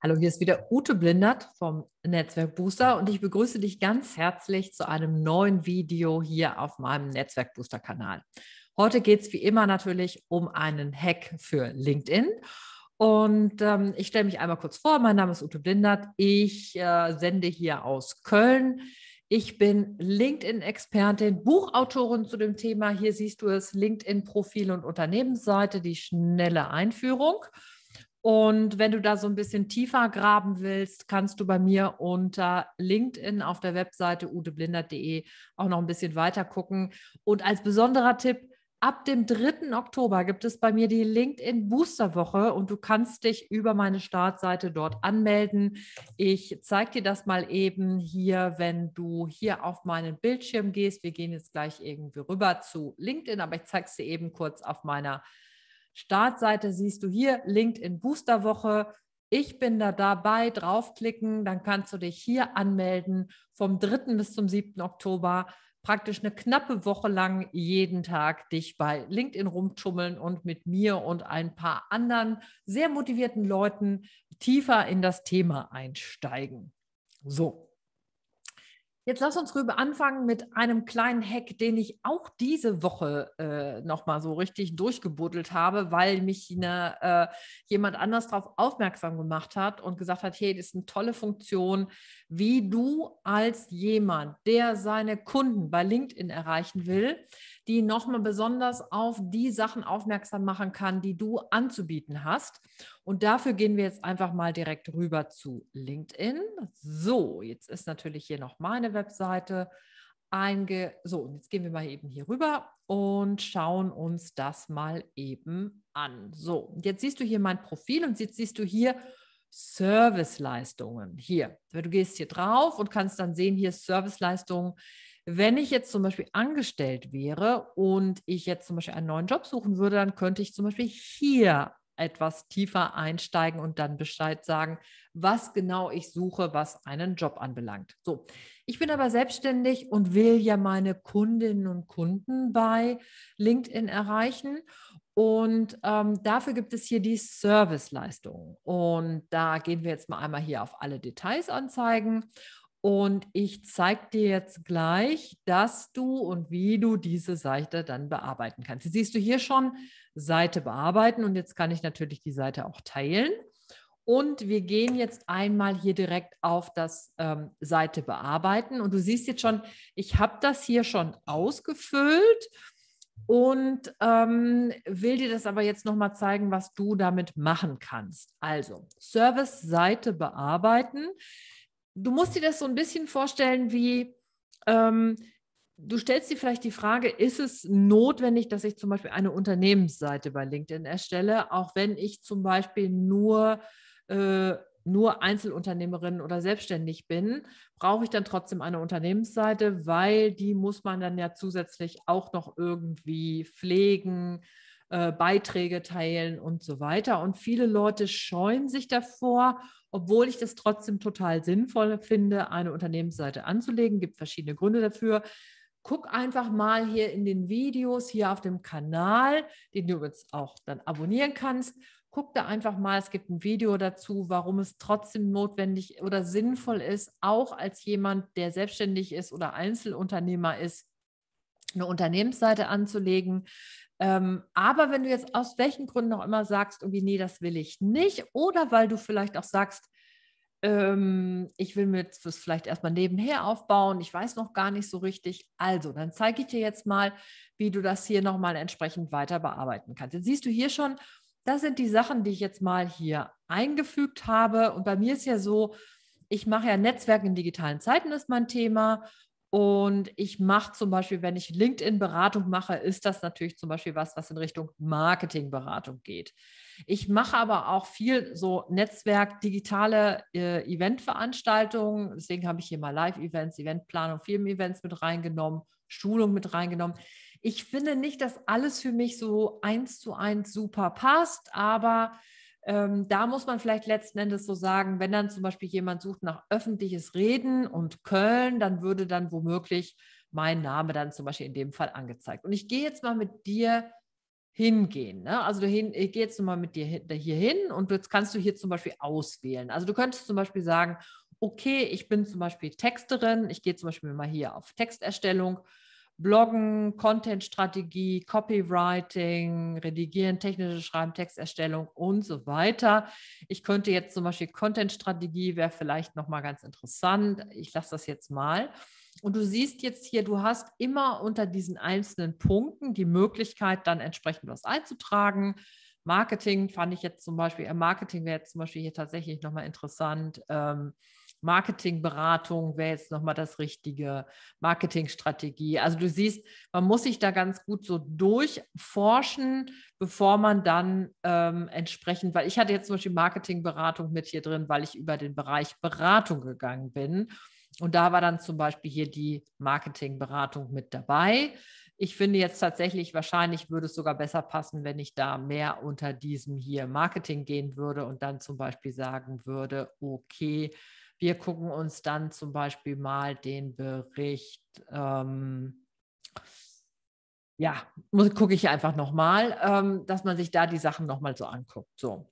Hallo, hier ist wieder Ute Blindert vom Netzwerk Booster und ich begrüße dich ganz herzlich zu einem neuen Video hier auf meinem Netzwerk Booster Kanal. Heute geht es wie immer natürlich um einen Hack für LinkedIn. Und ähm, ich stelle mich einmal kurz vor. Mein Name ist Ute Blindert. Ich äh, sende hier aus Köln. Ich bin LinkedIn-Expertin, Buchautorin zu dem Thema. Hier siehst du es, LinkedIn-Profil und Unternehmensseite, die schnelle Einführung. Und wenn du da so ein bisschen tiefer graben willst, kannst du bei mir unter LinkedIn auf der Webseite udeblinder.de auch noch ein bisschen weiter gucken. Und als besonderer Tipp, ab dem 3. Oktober gibt es bei mir die LinkedIn Booster Woche und du kannst dich über meine Startseite dort anmelden. Ich zeige dir das mal eben hier, wenn du hier auf meinen Bildschirm gehst. Wir gehen jetzt gleich irgendwie rüber zu LinkedIn, aber ich zeige es dir eben kurz auf meiner Webseite. Startseite siehst du hier LinkedIn Booster Woche. Ich bin da dabei, draufklicken, dann kannst du dich hier anmelden vom 3. bis zum 7. Oktober. Praktisch eine knappe Woche lang jeden Tag dich bei LinkedIn rumtummeln und mit mir und ein paar anderen sehr motivierten Leuten tiefer in das Thema einsteigen. So, Jetzt lass uns rüber anfangen mit einem kleinen Hack, den ich auch diese Woche äh, nochmal so richtig durchgebuddelt habe, weil mich eine, äh, jemand anders darauf aufmerksam gemacht hat und gesagt hat, hey, das ist eine tolle Funktion, wie du als jemand, der seine Kunden bei LinkedIn erreichen will, die nochmal besonders auf die Sachen aufmerksam machen kann, die du anzubieten hast. Und dafür gehen wir jetzt einfach mal direkt rüber zu LinkedIn. So, jetzt ist natürlich hier noch meine Webseite einge. So, und jetzt gehen wir mal eben hier rüber und schauen uns das mal eben an. So, jetzt siehst du hier mein Profil und jetzt siehst du hier Serviceleistungen. Hier, du gehst hier drauf und kannst dann sehen, hier ist Serviceleistungen. Wenn ich jetzt zum Beispiel angestellt wäre und ich jetzt zum Beispiel einen neuen Job suchen würde, dann könnte ich zum Beispiel hier etwas tiefer einsteigen und dann Bescheid sagen, was genau ich suche, was einen Job anbelangt. So, ich bin aber selbstständig und will ja meine Kundinnen und Kunden bei LinkedIn erreichen. Und ähm, dafür gibt es hier die Serviceleistung. Und da gehen wir jetzt mal einmal hier auf alle Details anzeigen. Und ich zeige dir jetzt gleich, dass du und wie du diese Seite dann bearbeiten kannst. Jetzt siehst du hier schon Seite bearbeiten und jetzt kann ich natürlich die Seite auch teilen. Und wir gehen jetzt einmal hier direkt auf das ähm, Seite bearbeiten. Und du siehst jetzt schon, ich habe das hier schon ausgefüllt und ähm, will dir das aber jetzt nochmal zeigen, was du damit machen kannst. Also, Service-Seite bearbeiten du musst dir das so ein bisschen vorstellen wie, ähm, du stellst dir vielleicht die Frage, ist es notwendig, dass ich zum Beispiel eine Unternehmensseite bei LinkedIn erstelle, auch wenn ich zum Beispiel nur, äh, nur Einzelunternehmerin oder selbstständig bin, brauche ich dann trotzdem eine Unternehmensseite, weil die muss man dann ja zusätzlich auch noch irgendwie pflegen, äh, Beiträge teilen und so weiter. Und viele Leute scheuen sich davor, obwohl ich das trotzdem total sinnvoll finde, eine Unternehmensseite anzulegen. Es Gibt verschiedene Gründe dafür. Guck einfach mal hier in den Videos, hier auf dem Kanal, den du jetzt auch dann abonnieren kannst. Guck da einfach mal, es gibt ein Video dazu, warum es trotzdem notwendig oder sinnvoll ist, auch als jemand, der selbstständig ist oder Einzelunternehmer ist, eine Unternehmensseite anzulegen. Ähm, aber wenn du jetzt aus welchen Gründen auch immer sagst, irgendwie, nee, das will ich nicht, oder weil du vielleicht auch sagst, ähm, ich will mir das vielleicht erstmal nebenher aufbauen, ich weiß noch gar nicht so richtig. Also, dann zeige ich dir jetzt mal, wie du das hier nochmal entsprechend weiter bearbeiten kannst. Jetzt siehst du hier schon, das sind die Sachen, die ich jetzt mal hier eingefügt habe. Und bei mir ist ja so, ich mache ja Netzwerk in digitalen Zeiten ist mein Thema und ich mache zum Beispiel, wenn ich LinkedIn-Beratung mache, ist das natürlich zum Beispiel was, was in Richtung Marketing-Beratung geht. Ich mache aber auch viel so Netzwerk, digitale äh, Eventveranstaltungen. Deswegen habe ich hier mal Live-Events, Eventplanung, Firmen-Events mit reingenommen, Schulung mit reingenommen. Ich finde nicht, dass alles für mich so eins zu eins super passt, aber ähm, da muss man vielleicht letzten Endes so sagen, wenn dann zum Beispiel jemand sucht nach öffentliches Reden und Köln, dann würde dann womöglich mein Name dann zum Beispiel in dem Fall angezeigt. Und ich gehe jetzt mal mit dir hingehen. Ne? Also du hin, ich gehe jetzt mal mit dir hier hin und jetzt kannst du hier zum Beispiel auswählen. Also du könntest zum Beispiel sagen, okay, ich bin zum Beispiel Texterin, ich gehe zum Beispiel mal hier auf Texterstellung Bloggen, Content-Strategie, Copywriting, Redigieren, technisches Schreiben, Texterstellung und so weiter. Ich könnte jetzt zum Beispiel Content-Strategie wäre vielleicht nochmal ganz interessant. Ich lasse das jetzt mal. Und du siehst jetzt hier, du hast immer unter diesen einzelnen Punkten die Möglichkeit, dann entsprechend was einzutragen. Marketing fand ich jetzt zum Beispiel, äh, Marketing wäre jetzt zum Beispiel hier tatsächlich nochmal interessant. Ähm, Marketingberatung wäre jetzt nochmal das Richtige, Marketingstrategie. Also du siehst, man muss sich da ganz gut so durchforschen, bevor man dann ähm, entsprechend, weil ich hatte jetzt zum Beispiel Marketingberatung mit hier drin, weil ich über den Bereich Beratung gegangen bin. Und da war dann zum Beispiel hier die Marketingberatung mit dabei. Ich finde jetzt tatsächlich, wahrscheinlich würde es sogar besser passen, wenn ich da mehr unter diesem hier Marketing gehen würde und dann zum Beispiel sagen würde, okay, wir gucken uns dann zum Beispiel mal den Bericht, ähm, ja, gucke ich einfach nochmal, ähm, dass man sich da die Sachen nochmal so anguckt. So.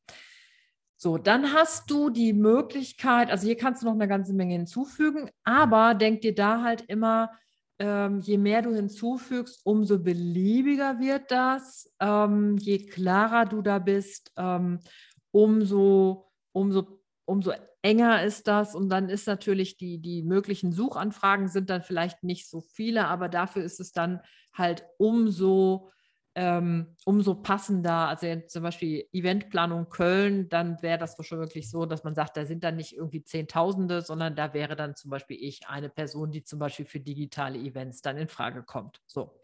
So, dann hast du die Möglichkeit, also hier kannst du noch eine ganze Menge hinzufügen, aber denk dir da halt immer, ähm, je mehr du hinzufügst, umso beliebiger wird das, ähm, je klarer du da bist, ähm, umso, umso umso enger ist das. Und dann ist natürlich die, die möglichen Suchanfragen sind dann vielleicht nicht so viele, aber dafür ist es dann halt umso, ähm, umso passender. Also zum Beispiel Eventplanung Köln, dann wäre das schon wirklich so, dass man sagt, da sind dann nicht irgendwie Zehntausende, sondern da wäre dann zum Beispiel ich eine Person, die zum Beispiel für digitale Events dann in Frage kommt. So.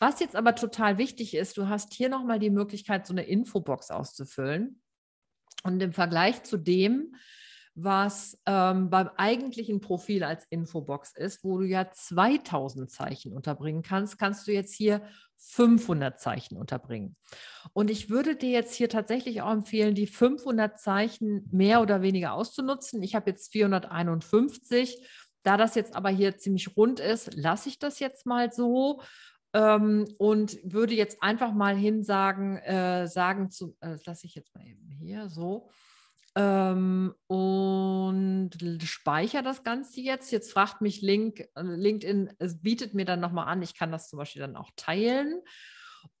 Was jetzt aber total wichtig ist, du hast hier nochmal die Möglichkeit, so eine Infobox auszufüllen. Und im Vergleich zu dem, was ähm, beim eigentlichen Profil als Infobox ist, wo du ja 2000 Zeichen unterbringen kannst, kannst du jetzt hier 500 Zeichen unterbringen. Und ich würde dir jetzt hier tatsächlich auch empfehlen, die 500 Zeichen mehr oder weniger auszunutzen. Ich habe jetzt 451. Da das jetzt aber hier ziemlich rund ist, lasse ich das jetzt mal so ähm, und würde jetzt einfach mal hinsagen, sagen, äh, sagen zu, äh, das lasse ich jetzt mal eben hier so. Ähm, und speichere das Ganze jetzt. Jetzt fragt mich Link, äh, LinkedIn, es bietet mir dann nochmal an, ich kann das zum Beispiel dann auch teilen.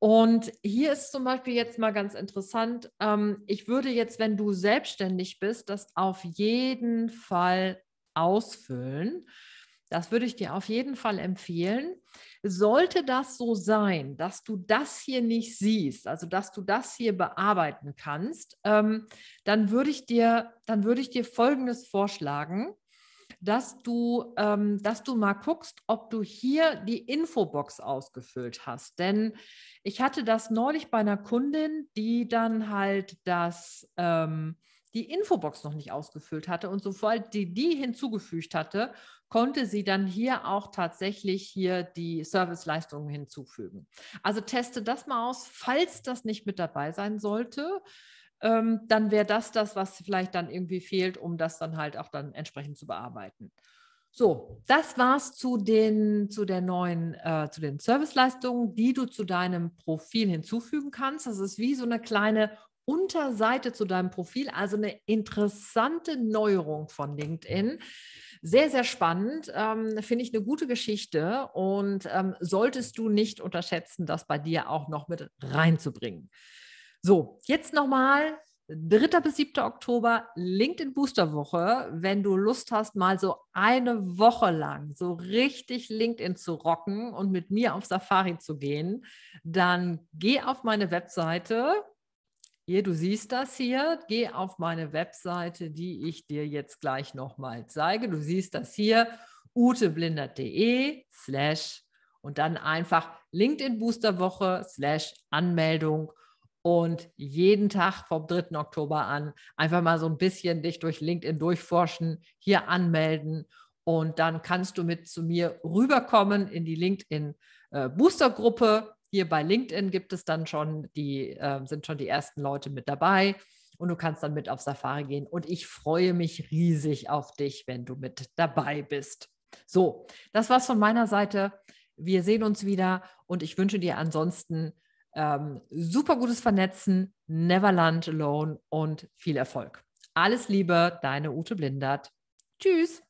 Und hier ist zum Beispiel jetzt mal ganz interessant, ähm, ich würde jetzt, wenn du selbstständig bist, das auf jeden Fall ausfüllen. Das würde ich dir auf jeden Fall empfehlen. Sollte das so sein, dass du das hier nicht siehst, also dass du das hier bearbeiten kannst, ähm, dann, würde ich dir, dann würde ich dir Folgendes vorschlagen, dass du, ähm, dass du mal guckst, ob du hier die Infobox ausgefüllt hast. Denn ich hatte das neulich bei einer Kundin, die dann halt das... Ähm, die Infobox noch nicht ausgefüllt hatte und sobald die die hinzugefügt hatte, konnte sie dann hier auch tatsächlich hier die Serviceleistungen hinzufügen. Also teste das mal aus, falls das nicht mit dabei sein sollte. Ähm, dann wäre das das, was vielleicht dann irgendwie fehlt, um das dann halt auch dann entsprechend zu bearbeiten. So, das war's zu den zu der neuen äh, zu den Serviceleistungen, die du zu deinem Profil hinzufügen kannst. Das ist wie so eine kleine Unterseite zu deinem Profil, also eine interessante Neuerung von LinkedIn. Sehr, sehr spannend. Ähm, Finde ich eine gute Geschichte und ähm, solltest du nicht unterschätzen, das bei dir auch noch mit reinzubringen. So, jetzt nochmal 3. bis 7. Oktober, LinkedIn Booster Woche. Wenn du Lust hast, mal so eine Woche lang so richtig LinkedIn zu rocken und mit mir auf Safari zu gehen, dann geh auf meine Webseite hier, du siehst das hier, geh auf meine Webseite, die ich dir jetzt gleich nochmal zeige. Du siehst das hier, uteblindert.de slash und dann einfach LinkedIn Booster Woche slash Anmeldung und jeden Tag vom 3. Oktober an einfach mal so ein bisschen dich durch LinkedIn durchforschen, hier anmelden und dann kannst du mit zu mir rüberkommen in die LinkedIn äh, Booster Gruppe hier bei LinkedIn gibt es dann schon die, äh, sind schon die ersten Leute mit dabei und du kannst dann mit auf Safari gehen. Und ich freue mich riesig auf dich, wenn du mit dabei bist. So, das war's von meiner Seite. Wir sehen uns wieder und ich wünsche dir ansonsten ähm, super gutes Vernetzen, Neverland alone und viel Erfolg. Alles Liebe, deine Ute Blindert. Tschüss.